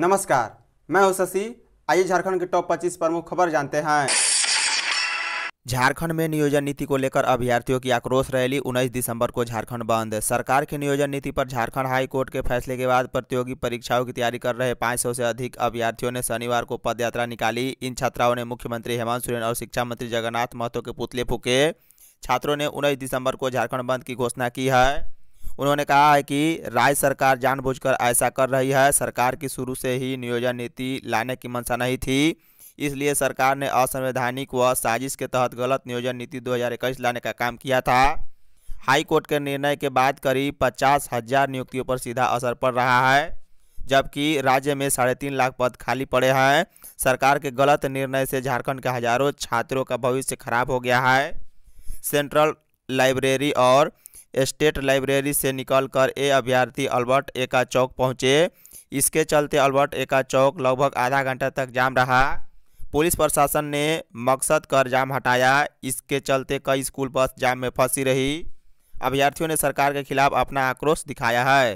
नमस्कार मैं हूं शशि आइए झारखंड के टॉप 25 प्रमुख खबर जानते हैं झारखंड में नियोजन नीति को लेकर अभ्यर्थियों की आक्रोश रैली 19 दिसंबर को झारखंड बंद सरकार की नियोजन नीति पर झारखंड हाई कोर्ट के फैसले के बाद प्रतियोगी परीक्षाओं की तैयारी कर रहे 500 से अधिक अभ्यर्थियों ने शनिवार को पदयात्रा निकाली इन छात्राओं ने मुख्यमंत्री हेमंत सोरेन और शिक्षा मंत्री जगन्नाथ महतो के पुतले फूके छात्रों ने उन्नीस दिसंबर को झारखंड बंद की घोषणा की है उन्होंने कहा है कि राज्य सरकार जानबूझकर ऐसा कर रही है सरकार की शुरू से ही नियोजन नीति लाने की मंशा नहीं थी इसलिए सरकार ने असंवैधानिक व साजिश के तहत गलत नियोजन नीति 2021 लाने का काम किया था हाई कोर्ट के निर्णय के बाद करीब पचास हजार नियुक्तियों पर सीधा असर पड़ रहा है जबकि राज्य में साढ़े तीन लाख पद खाली पड़े हैं सरकार के गलत निर्णय से झारखंड के हजारों छात्रों का भविष्य खराब हो गया है सेंट्रल लाइब्रेरी और स्टेट लाइब्रेरी से निकलकर ये अभ्यर्थी अल्बर्ट एका चौक पहुंचे इसके चलते अल्बर्ट एका चौक लगभग आधा घंटा तक जाम रहा पुलिस प्रशासन ने मकसद कर जाम हटाया इसके चलते कई स्कूल बस जाम में फंसी रही अभ्यर्थियों ने सरकार के खिलाफ अपना आक्रोश दिखाया है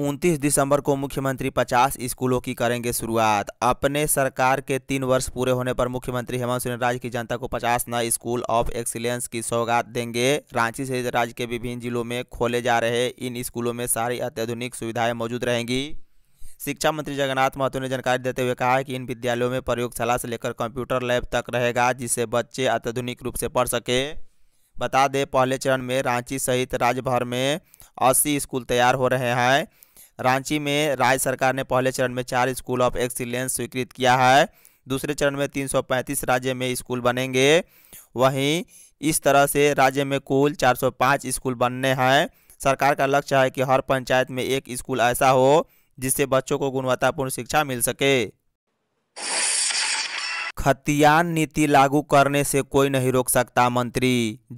उनतीस दिसंबर को मुख्यमंत्री 50 स्कूलों की करेंगे शुरुआत अपने सरकार के तीन वर्ष पूरे होने पर मुख्यमंत्री हेमंत सोरेन राज्य की जनता को 50 नए स्कूल ऑफ एक्सीलेंस की सौगात देंगे रांची सहित राज्य के विभिन्न जिलों में खोले जा रहे इन स्कूलों में सारी अत्याधुनिक सुविधाएं मौजूद रहेंगी शिक्षा मंत्री जगन्नाथ महतो ने जानकारी देते हुए कहा कि इन विद्यालयों में प्रयोगशाला से लेकर कंप्यूटर लैब तक रहेगा जिससे बच्चे अत्याधुनिक रूप से पढ़ सके बता दें पहले चरण में रांची सहित राज्य भर में अस्सी स्कूल तैयार हो रहे हैं रांची में राज्य सरकार ने पहले चरण में चार स्कूल ऑफ एक्सीलेंस स्वीकृत किया है दूसरे चरण में 335 राज्य में स्कूल बनेंगे वहीं इस तरह से राज्य में कुल 405 स्कूल बनने हैं सरकार का लक्ष्य है कि हर पंचायत में एक स्कूल ऐसा हो जिससे बच्चों को गुणवत्तापूर्ण शिक्षा मिल सके खतियान नीति लागू करने से कोई नहीं रोक सकता मंत्री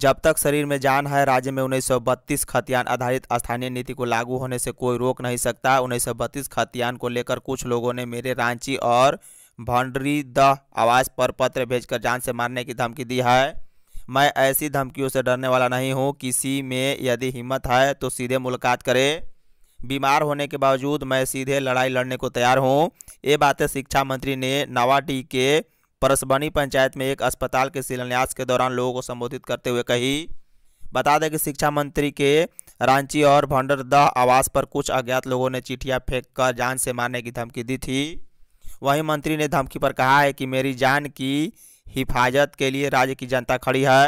जब तक शरीर में जान है राज्य में 1932 खतियान आधारित स्थानीय नीति को लागू होने से कोई रोक नहीं सकता 1932 खतियान को लेकर कुछ लोगों ने मेरे रांची और भंडरी दह आवास पर पत्र भेजकर जान से मारने की धमकी दी है मैं ऐसी धमकियों से डरने वाला नहीं हूँ किसी में यदि हिम्मत है तो सीधे मुलाकात करे बीमार होने के बावजूद मैं सीधे लड़ाई लड़ने को तैयार हूँ ये बातें शिक्षा मंत्री ने नवाडी के परसबनी पंचायत में एक अस्पताल के शिलान्यास के दौरान लोगों को संबोधित करते हुए कही बता दें कि शिक्षा मंत्री के रांची और भंडरदह आवास पर कुछ अज्ञात लोगों ने चिट्ठियाँ फेंक कर जान से मारने की धमकी दी थी वहीं मंत्री ने धमकी पर कहा है कि मेरी जान की हिफाजत के लिए राज्य की जनता खड़ी है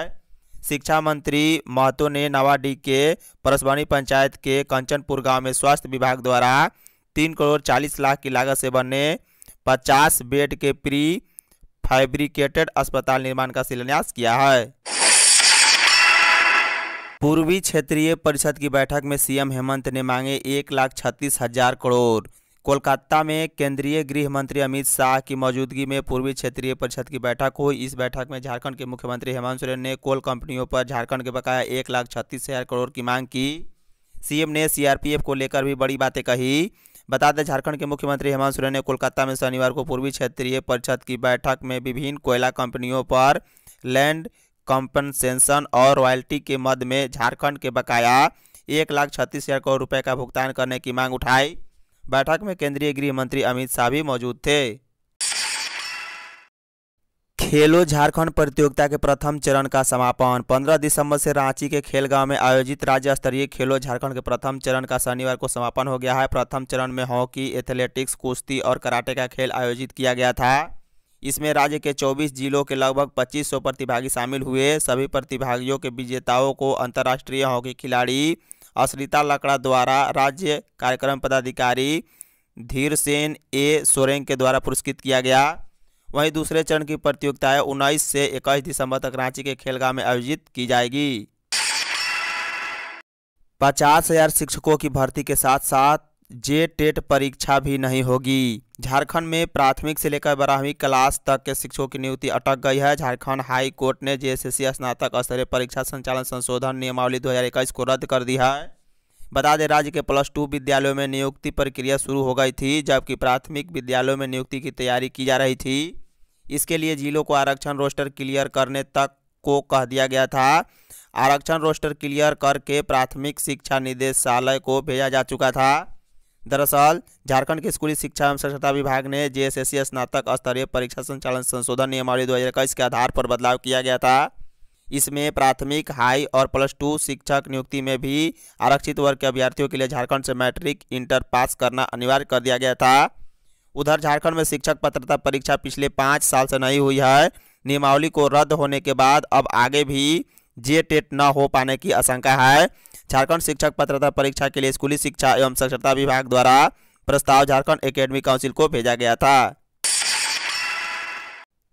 शिक्षा मंत्री महतो ने नवाडी के परसवानी पंचायत के कंचनपुर गांव में स्वास्थ्य विभाग द्वारा तीन करोड़ चालीस लाख की लागत से बने पचास बेड के प्री फैब्रिकेटेड अस्पताल निर्माण का शिलान्यास किया है पूर्वी क्षेत्रीय परिषद की बैठक में सीएम हेमंत ने मांगे एक लाख छत्तीस हजार करोड़ कोलकाता में केंद्रीय गृह मंत्री अमित शाह की मौजूदगी में पूर्वी क्षेत्रीय परिषद की बैठक हुई इस बैठक में झारखंड के मुख्यमंत्री हेमंत सोरेन ने कोल कंपनियों पर झारखंड के बकाया एक लाख छत्तीस हजार करोड़ की मांग की सीएम ने सीआरपीएफ को लेकर भी बड़ी बातें कही बता दें झारखंड के मुख्यमंत्री हेमंत सोरेन ने कोलकाता में शनिवार को पूर्वी क्षेत्रीय परिषद की बैठक में विभिन्न कोयला कंपनियों पर लैंड कंपनसेशन और रॉयल्टी के मद में झारखंड के बकाया एक लाख छत्तीस हज़ार करोड़ रुपये का भुगतान करने की मांग उठाई बैठक में केंद्रीय गृह मंत्री अमित शाह भी मौजूद थे खेलो झारखंड प्रतियोगिता के प्रथम चरण का समापन 15 दिसंबर से रांची के खेलगांव में आयोजित राज्य स्तरीय खेलो झारखंड के प्रथम चरण का शनिवार को समापन हो गया है प्रथम चरण में हॉकी एथलेटिक्स कुश्ती और कराटे का खेल आयोजित किया गया था इसमें राज्य के 24 जिलों के लगभग 2500 प्रतिभागी शामिल हुए सभी प्रतिभागियों के विजेताओं को अंतर्राष्ट्रीय हॉकी खिलाड़ी अश्रिता लकड़ा द्वारा राज्य कार्यक्रम पदाधिकारी धीर सेन ए सोरेंग के द्वारा पुरस्कृत किया गया वहीं दूसरे चरण की प्रतियोगिताएं उन्नीस से इक्कीस दिसंबर तक रांची के खेलगांव में आयोजित की जाएगी पचास हजार शिक्षकों की भर्ती के साथ साथ जे टेट परीक्षा भी नहीं होगी झारखंड में प्राथमिक से लेकर बारहवीं क्लास तक के शिक्षकों की नियुक्ति अटक गई है झारखंड हाई कोर्ट ने जेएसएससी स्नातक स्तरीय परीक्षा संचालन संशोधन नियमावली 2021 को रद्द कर दिया है बता दें राज्य के प्लस टू विद्यालयों में नियुक्ति प्रक्रिया शुरू हो गई थी जबकि प्राथमिक विद्यालयों में नियुक्ति की तैयारी की जा रही थी इसके लिए जिलों को आरक्षण रोस्टर क्लियर करने तक को कह दिया गया था आरक्षण रोस्टर क्लियर करके प्राथमिक शिक्षा निदेशालय को भेजा जा चुका था दरअसल झारखंड के स्कूली शिक्षा एवं साक्षरता विभाग ने जेएसएससी स्नातक स्तरीय परीक्षा संचालन संशोधन नियमावली 2021 के आधार पर बदलाव किया गया था इसमें प्राथमिक हाई और प्लस टू शिक्षक नियुक्ति में भी आरक्षित वर्ग के अभ्यर्थियों के लिए झारखंड से मैट्रिक इंटर पास करना अनिवार्य कर दिया गया था उधर झारखंड में शिक्षक पत्रता परीक्षा पिछले पाँच साल से नहीं हुई है नियमावली को रद्द होने के बाद अब आगे भी जे टेट e न हो पाने की आशंका है झारखंड शिक्षक पत्रता परीक्षा के लिए स्कूली शिक्षा एवं साक्षरता विभाग द्वारा प्रस्ताव झारखंड एकेडमी काउंसिल को भेजा गया था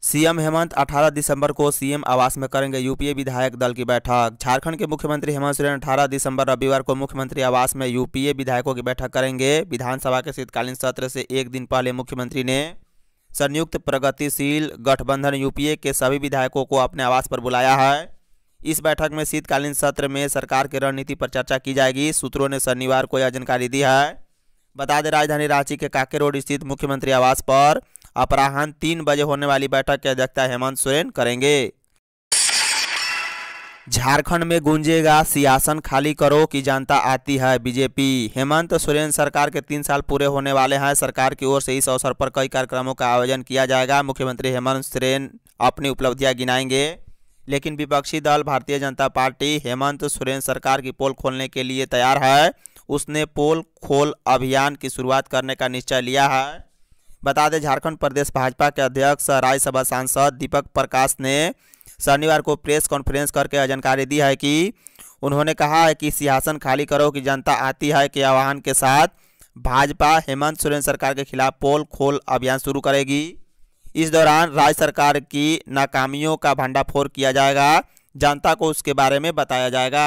सीएम हेमंत 18 दिसंबर को सीएम आवास में करेंगे यूपीए विधायक दल की बैठक झारखंड के मुख्यमंत्री हेमंत सोरेन 18 दिसंबर रविवार को मुख्यमंत्री आवास में यूपीए विधायकों की बैठक करेंगे विधानसभा के शीतकालीन सत्र से एक दिन पहले मुख्यमंत्री ने संयुक्त प्रगतिशील गठबंधन यूपीए के सभी विधायकों को अपने आवास पर बुलाया है इस बैठक में शीतकालीन सत्र में सरकार की रणनीति पर चर्चा की जाएगी सूत्रों ने शनिवार को यह जानकारी दी है बता दें राजधानी रांची के काके रोड स्थित मुख्यमंत्री आवास पर अपराहन तीन बजे होने वाली बैठक की अध्यक्षता हेमंत सोरेन करेंगे झारखंड में गूंजेगा सियासन खाली करो की जनता आती है बीजेपी हेमंत सोरेन सरकार के तीन साल पूरे होने वाले हैं सरकार की ओर से इस अवसर पर कई कार्यक्रमों का आयोजन किया जाएगा मुख्यमंत्री हेमंत सोरेन अपनी उपलब्धियां गिनाएंगे लेकिन विपक्षी दल भारतीय जनता पार्टी हेमंत सोरेन सरकार की पोल खोलने के लिए तैयार है उसने पोल खोल अभियान की शुरुआत करने का निश्चय लिया है बता दें झारखंड प्रदेश भाजपा के अध्यक्ष राज्यसभा सांसद दीपक प्रकाश ने शनिवार को प्रेस कॉन्फ्रेंस करके जानकारी दी है कि उन्होंने कहा है कि सिंहासन खाली करो कि जनता आती है के आह्वान के साथ भाजपा हेमंत सोरेन सरकार के खिलाफ पोल खोल अभियान शुरू करेगी इस दौरान राज्य सरकार की नाकामियों का भंडाफोड़ किया जाएगा जनता को उसके बारे में बताया जाएगा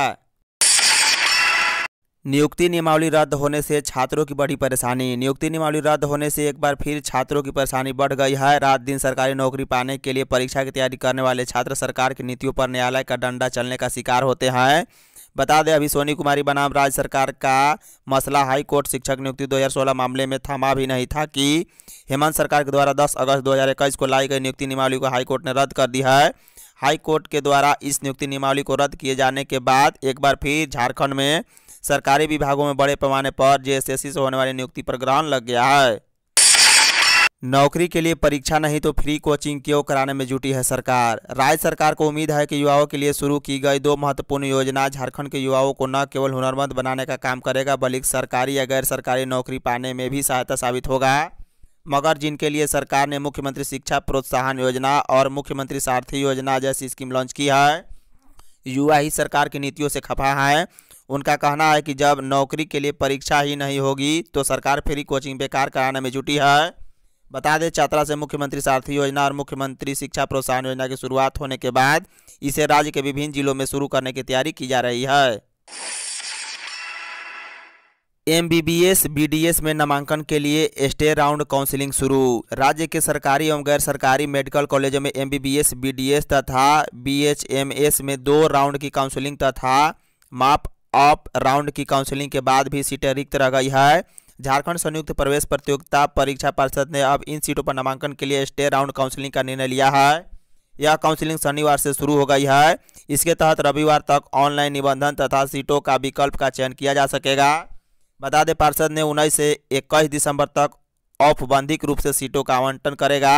नियुक्ति नियमावली रद्द होने से छात्रों की बड़ी परेशानी नियुक्ति नियमावली रद्द होने से एक बार फिर छात्रों की परेशानी बढ़ गई है रात दिन सरकारी नौकरी पाने के लिए परीक्षा की तैयारी करने वाले छात्र सरकार की नीतियों पर न्यायालय का डंडा चलने का शिकार होते हैं बता दें अभी सोनी कुमारी बनाम राज्य सरकार का मसला हाईकोर्ट शिक्षक नियुक्ति 2016 मामले में थमा भी नहीं था कि हेमंत सरकार के द्वारा 10 अगस्त 2021 को लाई गई नियुक्ति नियमावली को हाईकोर्ट ने रद्द कर दी है हाईकोर्ट के द्वारा इस नियुक्ति नियमावली को रद्द किए जाने के बाद एक बार फिर झारखंड में सरकारी विभागों में बड़े पैमाने पर जेएसएससी से होने वाली नियुक्ति पर ग्रहण लग गया है नौकरी के लिए परीक्षा नहीं तो फ्री कोचिंग क्यों कराने में जुटी है सरकार राज्य सरकार को उम्मीद है कि युवाओं के लिए शुरू की गई दो महत्वपूर्ण योजना झारखंड के युवाओं को न केवल हुनरमंद बनाने का काम करेगा बल्कि सरकारी या गैर सरकारी नौकरी पाने में भी सहायता साबित होगा मगर जिनके लिए सरकार ने मुख्यमंत्री शिक्षा प्रोत्साहन योजना और मुख्यमंत्री सारथी योजना जैसी स्कीम लॉन्च की है युवा ही सरकार की नीतियों से खफा है उनका कहना है कि जब नौकरी के लिए परीक्षा ही नहीं होगी तो सरकार फ्री कोचिंग बेकार कराने में जुटी है बता दें छात्रा से मुख्यमंत्री सारथी योजना और मुख्यमंत्री शिक्षा प्रोत्साहन योजना की शुरुआत होने के बाद इसे राज्य के विभिन्न जिलों में शुरू करने की तैयारी की जा रही है M B B S B D S में नामांकन के लिए स्टे राउंड काउंसिलिंग शुरू राज्य के सरकारी एवं गैर सरकारी मेडिकल कॉलेजों में M B B S B D S तथा बी एच एम एस में दो राउंड की काउंसिलिंग तथा माप ऑफ राउंड की काउंसलिंग के बाद भी सीटें रिक्त रह गई है झारखंड संयुक्त प्रवेश प्रतियोगिता परीक्षा परिषद ने अब इन सीटों पर नामांकन के लिए स्टे राउंड काउंसलिंग का निर्णय लिया है यह काउंसलिंग शनिवार से शुरू हो गई है इसके तहत रविवार तक ऑनलाइन निबंधन तथा सीटों का विकल्प का चयन किया जा सकेगा बता दें पार्षद ने उन्नीस से इक्कीस दिसंबर तक औपबंधिक रूप से सीटों का आवंटन करेगा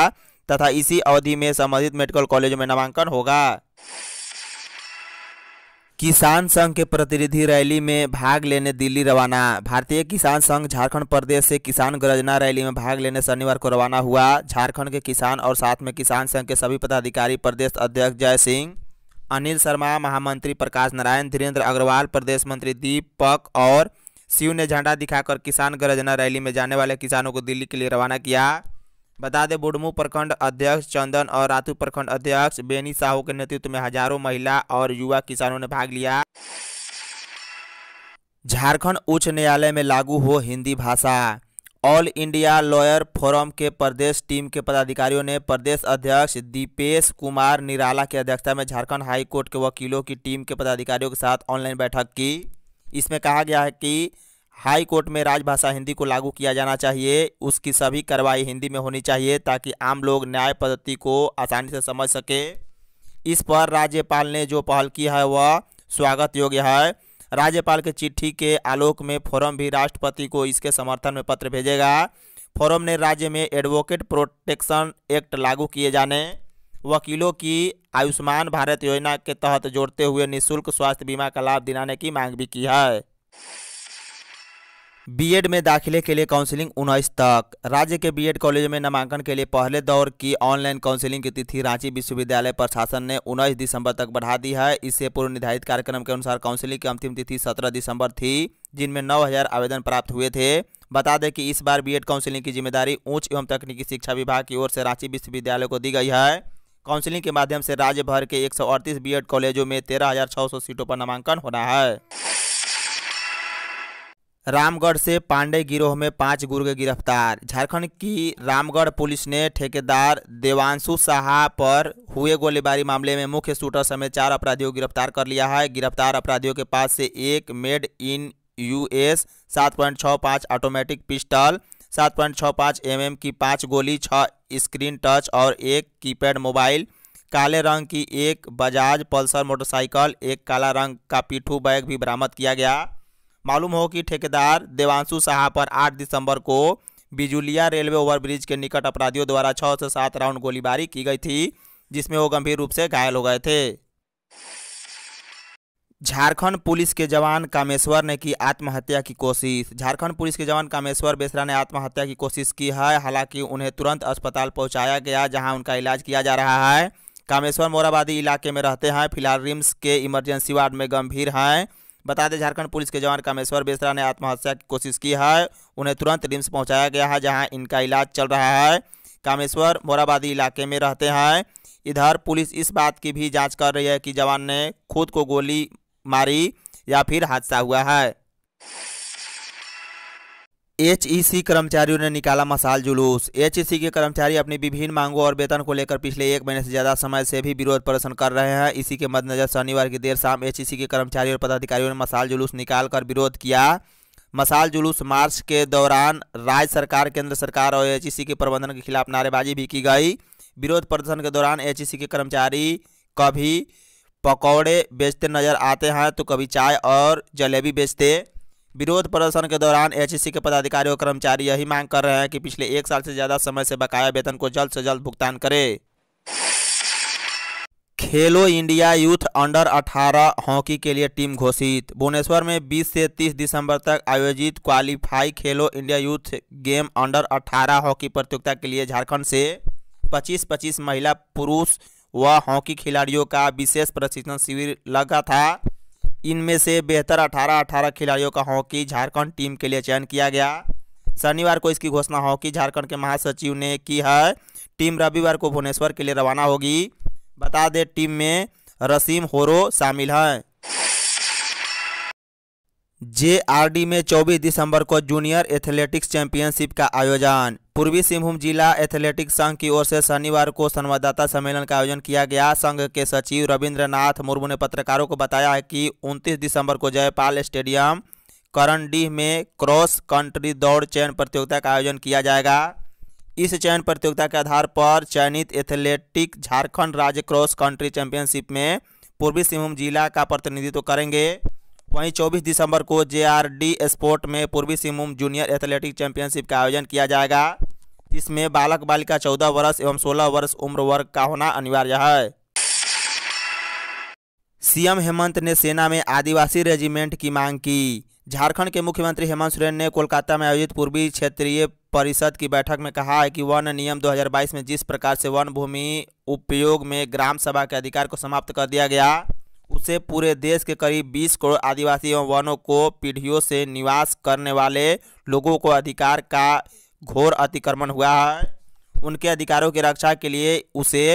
तथा इसी अवधि में संबंधित मेडिकल कॉलेज में नामांकन होगा किसान संघ के प्रतिनिधि रैली में भाग लेने दिल्ली रवाना भारतीय किसान संघ झारखंड प्रदेश से किसान गरजना रैली में भाग लेने शनिवार को रवाना हुआ झारखंड के किसान और साथ में किसान संघ के सभी पदाधिकारी प्रदेश अध्यक्ष जय सिंह अनिल शर्मा महामंत्री प्रकाश नारायण धीरेन्द्र अग्रवाल प्रदेश मंत्री दीपक और शिव ने झंडा दिखाकर किसान गरजना रैली में जाने वाले किसानों को दिल्ली के लिए रवाना किया बता दें बुढ़मू प्रखंड अध्यक्ष चंदन और रातू प्रखंड अध्यक्ष बेनी साहू के नेतृत्व में हजारों महिला और युवा किसानों ने भाग लिया झारखंड उच्च न्यायालय में लागू हो हिंदी भाषा ऑल इंडिया लॉयर फोरम के प्रदेश टीम के पदाधिकारियों ने प्रदेश अध्यक्ष दीपेश कुमार निराला की अध्यक्षता में झारखंड हाईकोर्ट के वकीलों की टीम के पदाधिकारियों के साथ ऑनलाइन बैठक की इसमें कहा गया है कि हाई कोर्ट में राजभाषा हिंदी को लागू किया जाना चाहिए उसकी सभी कार्रवाई हिंदी में होनी चाहिए ताकि आम लोग न्याय पद्धति को आसानी से समझ सके इस पर राज्यपाल ने जो पहल की है वह स्वागत योग्य है राज्यपाल के चिट्ठी के आलोक में फोरम भी राष्ट्रपति को इसके समर्थन में पत्र भेजेगा फोरम ने राज्य में एडवोकेट प्रोटेक्शन एक्ट लागू किए जाने वकीलों की आयुष्मान भारत योजना के तहत जोड़ते हुए निःशुल्क स्वास्थ्य बीमा का लाभ दिलाने की मांग भी की है बीएड में दाखिले के लिए काउंसलिंग उन्नीस तक राज्य के बीएड कॉलेज में नामांकन के लिए पहले दौर की ऑनलाइन काउंसलिंग की तिथि रांची विश्वविद्यालय प्रशासन ने उन्नीस दिसंबर तक बढ़ा दी है इससे पूर्व निर्धारित कार्यक्रम के अनुसार काउंसलिंग की अंतिम तिथि सत्रह दिसंबर थी जिनमें नौ हजार आवेदन प्राप्त हुए थे बता दें कि इस बार बीएड काउंसिलिंग की जिम्मेदारी उच्च एवं तकनीकी शिक्षा विभाग की ओर से रांची विश्वविद्यालय को दी गई है काउंसिलिंग के माध्यम से राज्य भर के एक सौ अड़तीस कॉलेजों में तेरह हजार छः सौ सीटों पर नामांकन होना है रामगढ़ से पांडे गिरोह में पांच गुर्ग गिरफ्तार झारखंड की रामगढ़ पुलिस ने ठेकेदार देवांशु साहा पर हुए गोलीबारी मामले में मुख्य शूटर समेत चार अपराधियों को गिरफ्तार कर लिया है गिरफ्तार अपराधियों के पास से एक मेड इन यूएस सात पॉइंट छः पाँच ऑटोमेटिक पिस्टल सात पॉइंट छः पाँच एम एम की पाँच गोली छः स्क्रीन टच और एक कीपैड मोबाइल काले रंग की एक बजाज पल्सर मोटरसाइकिल एक काला रंग का पिट्ठू बैग भी बरामद किया गया मालूम हो कि ठेकेदार देवांशु शाह पर 8 दिसंबर को बिजुलिया रेलवे ओवरब्रिज के निकट अपराधियों द्वारा छः से सात राउंड गोलीबारी की गई थी जिसमें वो गंभीर रूप से घायल हो गए थे झारखंड पुलिस के जवान कामेश्वर ने की आत्महत्या की कोशिश झारखंड पुलिस के जवान कामेश्वर बेसरा ने आत्महत्या की कोशिश की है हालांकि उन्हें तुरंत अस्पताल पहुंचाया गया जहां उनका इलाज किया जा रहा है कामेश्वर मोराबादी इलाके में रहते हैं फिलहाल रिम्स के इमरजेंसी वार्ड में गंभीर हैं बता दें झारखंड पुलिस के जवान कामेश्वर बेसरा ने आत्महत्या की कोशिश की है उन्हें तुरंत रिम्स पहुंचाया गया है जहां इनका इलाज चल रहा है कामेश्वर मोराबादी इलाके में रहते हैं इधर पुलिस इस बात की भी जांच कर रही है कि जवान ने खुद को गोली मारी या फिर हादसा हुआ है एचईसी e कर्मचारियों ने निकाला मसाल जुलूस एचईसी e के कर्मचारी अपनी विभिन्न मांगों और वेतन को लेकर पिछले एक महीने से ज्यादा समय से भी विरोध प्रदर्शन कर रहे हैं इसी के मद्देनजर शनिवार की देर शाम एचईसी e के कर्मचारियों और पदाधिकारियों ने मसाल जुलूस निकालकर विरोध किया मसाल जुलूस मार्च के दौरान राज्य सरकार केंद्र सरकार और सी के प्रबंधन के खिलाफ नारेबाजी भी की गई विरोध प्रदर्शन के दौरान सी के कर्मचारी कभी पकौड़े बेचते नजर आते हैं तो कभी चाय और जलेबी बेचते विरोध प्रदर्शन के दौरान एच के पदाधिकारी और कर्मचारी यही मांग कर रहे हैं कि पिछले एक साल से ज्यादा समय से बकाया वेतन को जल्द से जल्द भुगतान करें खेलो इंडिया यूथ अंडर 18 हॉकी के लिए टीम घोषित भुवनेश्वर में 20 से 30 दिसंबर तक आयोजित qualify Khelo India youth game under 18 hockey प्रतियोगिता के लिए झारखंड से पच्चीस पच्चीस महिला पुरुष व हॉकी खिलाड़ियों का विशेष प्रशिक्षण शिविर लगा था इनमें से बेहतर 18 18 खिलाड़ियों का हॉकी झारखंड टीम के लिए चयन किया गया शनिवार को इसकी घोषणा हॉकी झारखंड के महासचिव ने की है टीम रविवार को भुवनेश्वर के लिए रवाना होगी बता दें टीम में रसीम होरो शामिल हैं जेआरडी में 24 दिसंबर को जूनियर एथलेटिक्स चैंपियनशिप का आयोजन पूर्वी सिंहभूम जिला एथलेटिक संघ की ओर से शनिवार को संवाददाता सम्मेलन का आयोजन किया गया संघ के सचिव रविंद्रनाथ मुर्मू ने पत्रकारों को बताया है कि 29 दिसंबर को जयपाल स्टेडियम करणडीह में क्रॉस कंट्री दौड़ चयन प्रतियोगिता का आयोजन किया जाएगा इस चयन प्रतियोगिता के आधार पर चयनित एथलेटिक झारखंड राज्य क्रॉस कंट्री चैंपियनशिप में पूर्वी सिंहभूम जिला का प्रतिनिधित्व करेंगे वहीं 24 दिसंबर को जेआरडी स्पोर्ट में पूर्वी सिंहभूम जूनियर एथलेटिक चैंपियनशिप का आयोजन किया जाएगा जिसमें बालक बालिका चौदह वर्ष एवं सोलह वर्ष उम्र वर्ग का होना अनिवार्य है सीएम हेमंत ने सेना में आदिवासी रेजिमेंट की मांग की झारखंड के मुख्यमंत्री हेमंत सोरेन ने कोलकाता में आयोजित पूर्वी क्षेत्रीय परिषद की बैठक में कहा है कि वन नियम 2022 में जिस प्रकार से वन भूमि उपयोग में ग्राम सभा के अधिकार को समाप्त कर दिया गया उसे पूरे देश के करीब 20 करोड़ आदिवासी एवं वनों को पीढ़ियों से निवास करने वाले लोगों को अधिकार का घोर अतिक्रमण हुआ है उनके अधिकारों की रक्षा के लिए उसे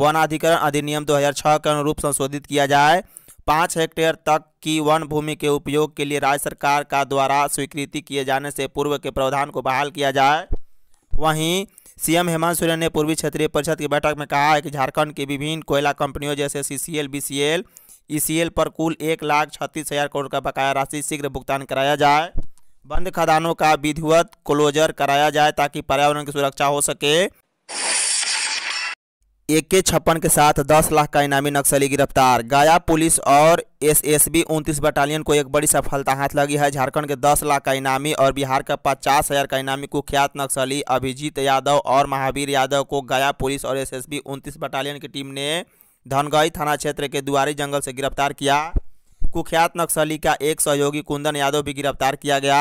वनाधिकरण अधिनियम 2006 के अनुरूप संशोधित किया जाए पाँच हेक्टेयर तक की वन भूमि के उपयोग के लिए राज्य सरकार का द्वारा स्वीकृति किए जाने से पूर्व के प्रावधान को बहाल किया जाए वहीं सीएम हेमंत सोरेन ने पूर्वी क्षेत्रीय परिषद की बैठक में कहा है कि झारखंड की विभिन्न कोयला कंपनियों जैसे C C L B C L E C L पर कुल एक लाख छत्तीस हज़ार करोड़ का बकाया राशि शीघ्र भुगतान कराया जाए बंद खदानों का विधिवत क्लोजर कराया जाए ताकि पर्यावरण की सुरक्षा हो सके एके छप्पन के साथ 10 लाख का इनामी नक्सली गिरफ्तार गया पुलिस और एसएसबी 29 बटालियन को एक बड़ी सफलता हाथ लगी है झारखंड के 10 लाख का इनामी और बिहार का पचास हजार का इनामी कुख्यात नक्सली अभिजीत यादव और महावीर यादव को गया पुलिस और एसएसबी 29 बटालियन की टीम ने धनगई थाना क्षेत्र के दुआरी जंगल से गिरफ्तार किया कुख्यात नक्सली का एक सहयोगी कुंदन यादव भी गिरफ्तार किया गया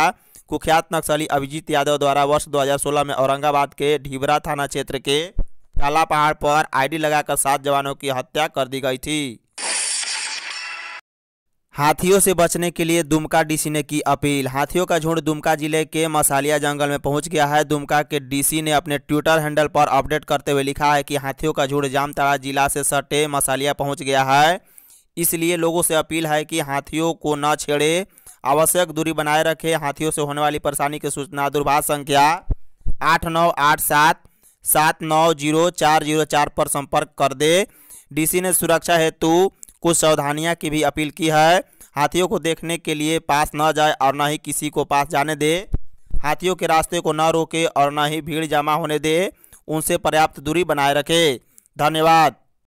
कुख्यात नक्सली अभिजीत यादव द्वारा वर्ष दो में औरंगाबाद के ढीबरा थाना क्षेत्र के काला पहाड़ पर आईडी लगाकर सात जवानों की हत्या कर दी गई थी हाथियों से बचने के लिए दुमका डीसी ने की अपील हाथियों का झुंड दुमका जिले के मसालिया जंगल में पहुंच गया है दुमका के डीसी ने अपने ट्विटर हैंडल पर अपडेट करते हुए लिखा है कि हाथियों का झुंड जामताड़ा जिला से सटे मसालिया पहुंच गया है इसलिए लोगों से अपील है कि हाथियों को न छेड़े आवश्यक दूरी बनाए रखें हाथियों से होने वाली परेशानी की सूचना दूरभाष संख्या आठ नौ आठ सात सात नौ जीरो चार जीरो चार पर संपर्क कर दे डीसी ने सुरक्षा हेतु कुछ सावधानियां की भी अपील की है हाथियों को देखने के लिए पास न जाए और न ही किसी को पास जाने दे हाथियों के रास्ते को न रोके और न ही भीड़ जमा होने दे उनसे पर्याप्त दूरी बनाए रखे धन्यवाद